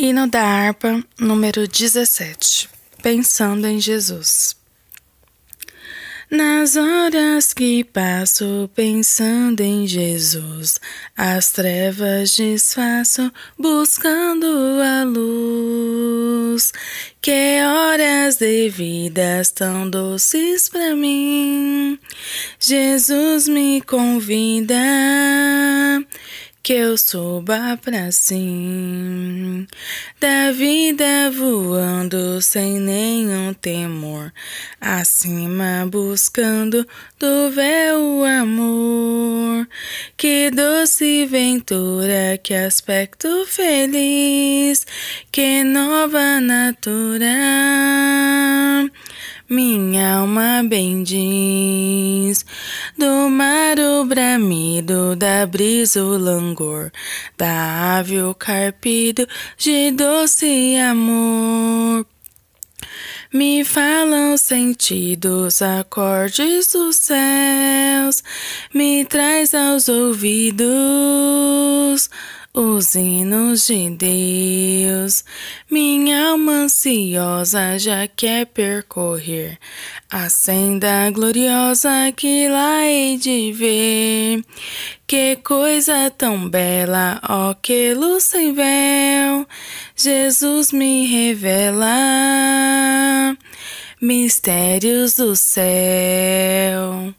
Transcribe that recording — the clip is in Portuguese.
Hino da harpa número 17. Pensando em Jesus. Nas horas que passo pensando em Jesus, as trevas desfaço buscando a luz. Que horas de vidas tão doces para mim, Jesus me convida que eu suba pra cima da vida voando sem nenhum temor, acima buscando do véu o amor. Que doce ventura, que aspecto feliz, que nova natura. Minha alma bendiz. Do mar o bramido, da brisa o langor, da ave o carpido de doce amor. Me falam sentidos, acordes dos céus, me traz aos ouvidos os hinos de Deus. Minha alma ansiosa já quer percorrer a senda gloriosa que lá hei de ver. Que coisa tão bela, ó, que luz sem véu, Jesus me revela. Mistérios do céu.